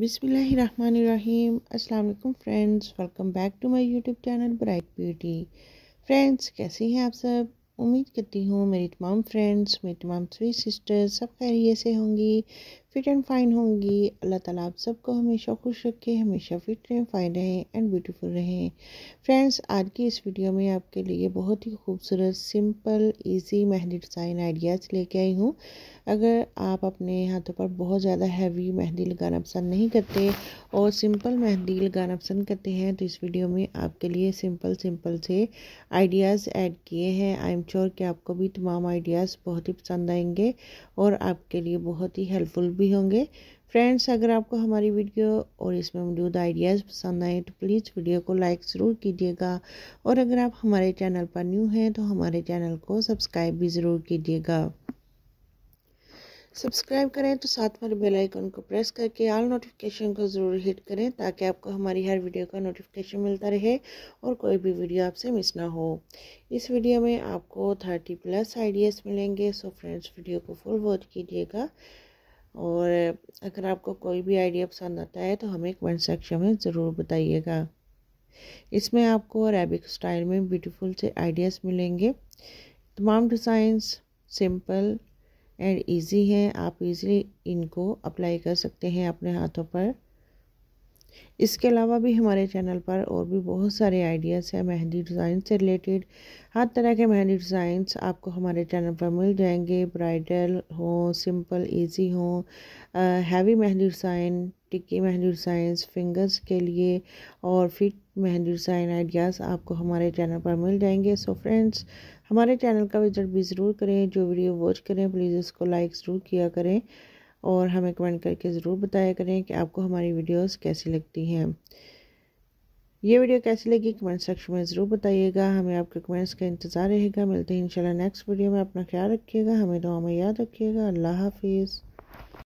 बिसमीम अल्लाम friends welcome back to my YouTube channel bright beauty friends कैसे हैं आप सब उम्मीद करती हूँ मेरी तमाम फ्रेंड्स मेरी तमाम स्वीट सिस्टर्स सब खैरियत से होंगी फिट एंड फाइन होंगी अल्लाह ताला आप सबको हमेशा खुश रखे हमेशा फिट रहें फाइन रहें एंड ब्यूटीफुल रहें फ्रेंड्स आज की इस वीडियो में आपके लिए बहुत ही खूबसूरत simple easy mehndi design ideas लेके आई हूँ अगर आप अपने हाथों पर बहुत ज़्यादा हैवी मेहंदी लगाना पसंद नहीं करते और सिंपल मेहंदी लगाना पसंद करते हैं तो इस वीडियो में आपके लिए सिंपल सिंपल से आइडियाज़ ऐड किए हैं आई एम श्योर कि आपको भी तमाम आइडियाज़ बहुत ही पसंद आएंगे और आपके लिए बहुत ही हेल्पफुल भी भी होंगे फ्रेंड्स अगर आपको हमारी वीडियो और इसमें मौजूद आइडियाज़ पसंद आए तो प्लीज़ वीडियो को लाइक ज़रूर कीजिएगा और अगर आप हमारे चैनल पर न्यू हैं तो हमारे चैनल को सब्सक्राइब भी ज़रूर कीजिएगा सब्सक्राइब करें तो साथ में बेल आइकन को प्रेस करके ऑल नोटिफिकेशन को ज़रूर हिट करें ताकि आपको हमारी हर वीडियो का नोटिफिकेशन मिलता रहे और कोई भी वीडियो आपसे मिस ना हो इस वीडियो में आपको थर्टी प्लस आइडियाज़ मिलेंगे सो फ्रेंड्स वीडियो को फुल वॉच कीजिएगा और अगर आपको कोई भी आइडिया पसंद आता है तो हमें कमेंट सेक्शन में ज़रूर बताइएगा इसमें आपको अरेबिक स्टाइल में ब्यूटीफुल से आइडियाज़ मिलेंगे तमाम डिज़ाइंस सिंपल एंड इजी हैं आप इजीली इनको अप्लाई कर सकते हैं अपने हाथों पर इसके अलावा भी हमारे चैनल पर और भी बहुत सारे आइडियाज़ हैं मेहंदी डिज़ाइन से रिलेटेड हर तरह के मेहंदी डिज़ाइंस आपको हमारे चैनल पर मिल जाएंगे ब्राइडल हों सिंपल इजी हों हैवी मेहंदी डिज़ाइन टिक्की मेहंदी डिज़ाइन फिंगर्स के लिए और फिट मेहंदी डिज़ाइन आइडियाज़ आपको हमारे चैनल पर मिल जाएंगे सो फ्रेंड्स हमारे चैनल का विजिट भी ज़रूर करें जो वीडियो वॉच करें प्लीज़ इसको लाइक ज़रूर किया करें और हमें कमेंट करके ज़रूर बताया करें कि आपको हमारी वीडियोस कैसी लगती हैं ये वीडियो कैसी लगी कमेंट सेक्शन में ज़रूर बताइएगा हमें आपके कमेंट्स का इंतज़ार रहेगा मिलते हैं इंशाल्लाह नेक्स्ट वीडियो में अपना ख्याल रखिएगा हमें दुआ में याद रखिएगा अल्लाह हाफिज़